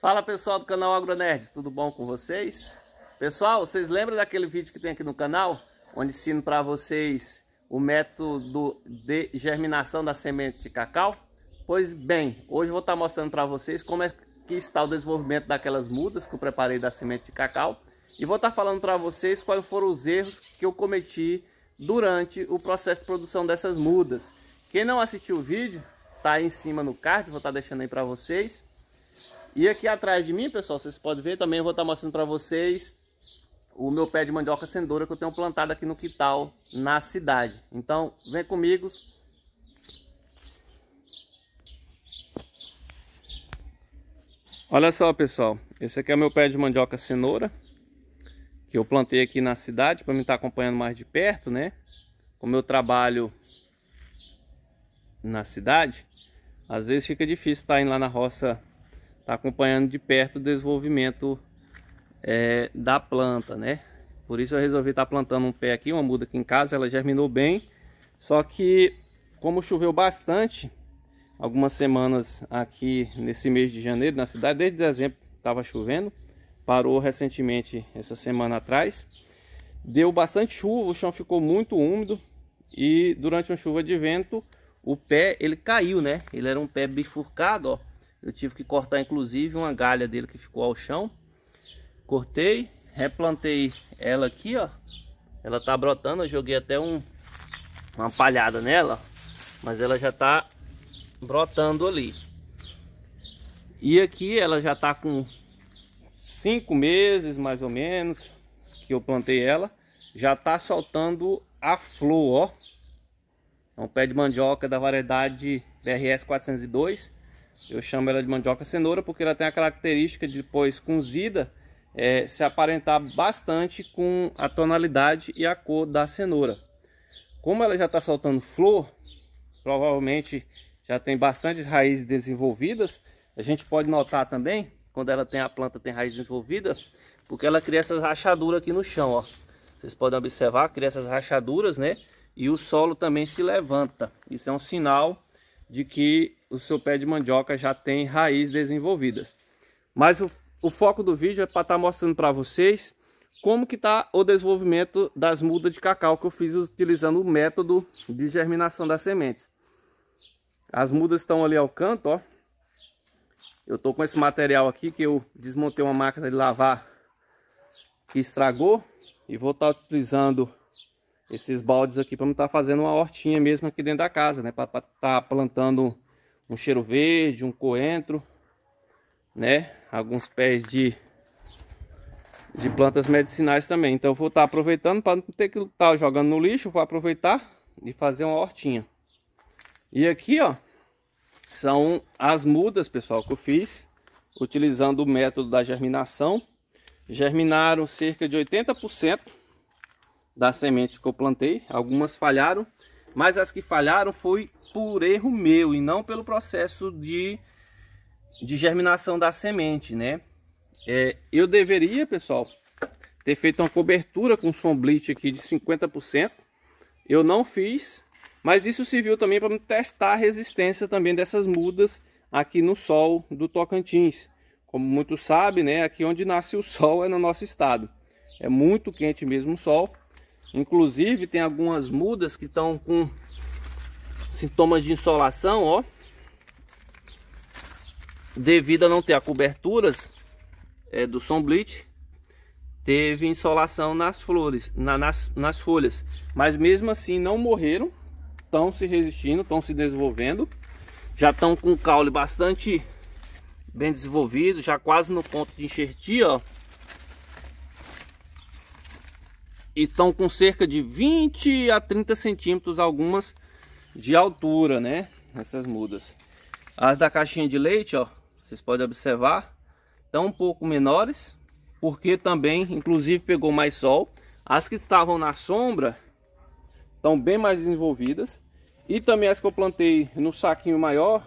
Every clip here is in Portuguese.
Fala pessoal do canal AgroNerd, tudo bom com vocês? Pessoal, vocês lembram daquele vídeo que tem aqui no canal? Onde ensino para vocês o método de germinação da semente de cacau? Pois bem, hoje vou estar tá mostrando para vocês como é que está o desenvolvimento daquelas mudas que eu preparei da semente de cacau. E vou estar tá falando para vocês quais foram os erros que eu cometi durante o processo de produção dessas mudas. Quem não assistiu o vídeo, tá aí em cima no card, vou estar tá deixando aí para vocês. E aqui atrás de mim, pessoal, vocês podem ver também, eu vou estar tá mostrando para vocês o meu pé de mandioca cenoura que eu tenho plantado aqui no quintal, na cidade. Então, vem comigo. Olha só, pessoal, esse aqui é o meu pé de mandioca cenoura, que eu plantei aqui na cidade, para me estar tá acompanhando mais de perto, né? Como eu trabalho na cidade, às vezes fica difícil estar tá indo lá na roça tá acompanhando de perto o desenvolvimento é, da planta, né? Por isso eu resolvi estar tá plantando um pé aqui, uma muda aqui em casa, ela germinou bem. Só que como choveu bastante, algumas semanas aqui nesse mês de janeiro na cidade, desde dezembro estava chovendo, parou recentemente essa semana atrás. Deu bastante chuva, o chão ficou muito úmido e durante uma chuva de vento o pé ele caiu, né? Ele era um pé bifurcado, ó eu tive que cortar inclusive uma galha dele que ficou ao chão. Cortei, replantei ela aqui, ó. Ela tá brotando, eu joguei até um, uma palhada nela, mas ela já tá brotando ali. E aqui ela já tá com cinco meses mais ou menos que eu plantei ela. Já tá soltando a flor, ó. É um pé de mandioca da variedade BRS 402. Eu chamo ela de mandioca cenoura porque ela tem a característica de depois cozida é, se aparentar bastante com a tonalidade e a cor da cenoura. Como ela já está soltando flor, provavelmente já tem bastante raízes desenvolvidas. A gente pode notar também, quando ela tem a planta tem raiz desenvolvida, porque ela cria essas rachaduras aqui no chão, ó. Vocês podem observar, cria essas rachaduras, né? E o solo também se levanta. Isso é um sinal de que o seu pé de mandioca já tem raízes desenvolvidas. Mas o, o foco do vídeo é para estar tá mostrando para vocês como que está o desenvolvimento das mudas de cacau que eu fiz utilizando o método de germinação das sementes. As mudas estão ali ao canto, ó. Eu tô com esse material aqui que eu desmontei uma máquina de lavar que estragou e vou estar tá utilizando esses baldes aqui para não estar tá fazendo uma hortinha mesmo aqui dentro da casa, né? Para estar tá plantando um cheiro verde, um coentro, né? Alguns pés de, de plantas medicinais também. Então eu vou estar tá aproveitando para não ter que estar tá jogando no lixo, vou aproveitar e fazer uma hortinha. E aqui, ó, são as mudas, pessoal, que eu fiz utilizando o método da germinação. Germinaram cerca de 80% das sementes que eu plantei. Algumas falharam, mas as que falharam foi por erro meu e não pelo processo de, de germinação da semente, né? É, eu deveria, pessoal, ter feito uma cobertura com somblite aqui de 50%. Eu não fiz, mas isso serviu também para testar a resistência também dessas mudas aqui no sol do Tocantins. Como muitos sabem, né, aqui onde nasce o sol é no nosso estado. É muito quente mesmo o sol. Inclusive tem algumas mudas que estão com sintomas de insolação, ó. Devido a não ter a coberturas é, do somblite, teve insolação nas flores, na, nas, nas folhas. Mas mesmo assim não morreram, estão se resistindo, estão se desenvolvendo. Já estão com caule bastante bem desenvolvido, já quase no ponto de enxertia, ó estão com cerca de 20 a 30 centímetros algumas de altura, né? Essas mudas. As da caixinha de leite, ó, vocês podem observar, estão um pouco menores, porque também, inclusive, pegou mais sol. As que estavam na sombra estão bem mais desenvolvidas. E também as que eu plantei no saquinho maior,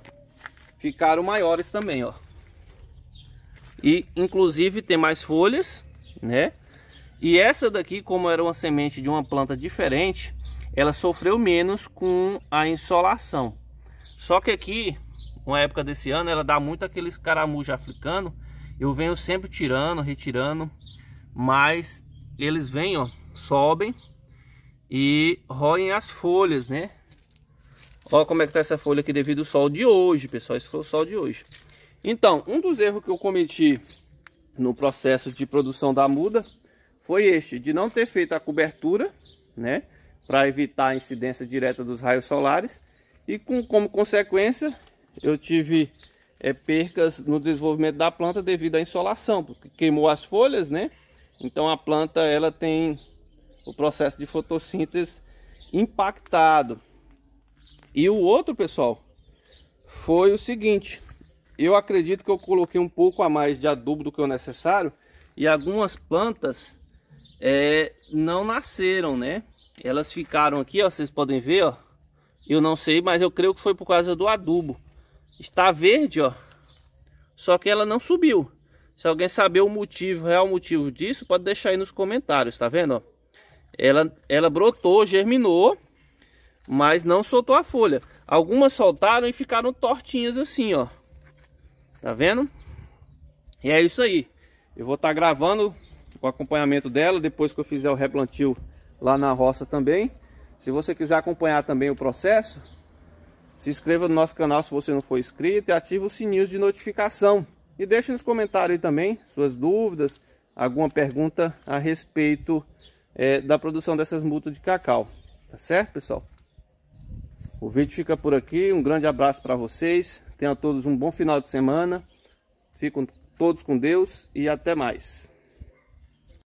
ficaram maiores também, ó. E, inclusive, tem mais folhas, né? E essa daqui, como era uma semente de uma planta diferente, ela sofreu menos com a insolação. Só que aqui, uma época desse ano, ela dá muito aqueles caramujo africano. Eu venho sempre tirando, retirando, mas eles vêm, ó, sobem e roem as folhas, né? Olha como é que tá essa folha aqui devido ao sol de hoje, pessoal. Esse foi o sol de hoje. Então, um dos erros que eu cometi no processo de produção da muda foi este, de não ter feito a cobertura, né? Para evitar a incidência direta dos raios solares. E com, como consequência, eu tive é, percas no desenvolvimento da planta devido à insolação, porque queimou as folhas, né? Então a planta ela tem o processo de fotossíntese impactado. E o outro, pessoal, foi o seguinte. Eu acredito que eu coloquei um pouco a mais de adubo do que o necessário e algumas plantas é, não nasceram, né? Elas ficaram aqui, ó, vocês podem ver, ó. Eu não sei, mas eu creio que foi por causa do adubo. Está verde, ó. Só que ela não subiu. Se alguém saber o motivo, o real motivo disso, pode deixar aí nos comentários, tá vendo? Ó? Ela, ela brotou, germinou, mas não soltou a folha. Algumas soltaram e ficaram tortinhas assim, ó. Tá vendo? E é isso aí. Eu vou estar tá gravando com acompanhamento dela, depois que eu fizer o replantio lá na roça também. Se você quiser acompanhar também o processo, se inscreva no nosso canal se você não for inscrito e ative o sininho de notificação. E deixe nos comentários também suas dúvidas, alguma pergunta a respeito é, da produção dessas multas de cacau. Tá certo, pessoal? O vídeo fica por aqui. Um grande abraço para vocês. Tenham todos um bom final de semana. fiquem todos com Deus e até mais.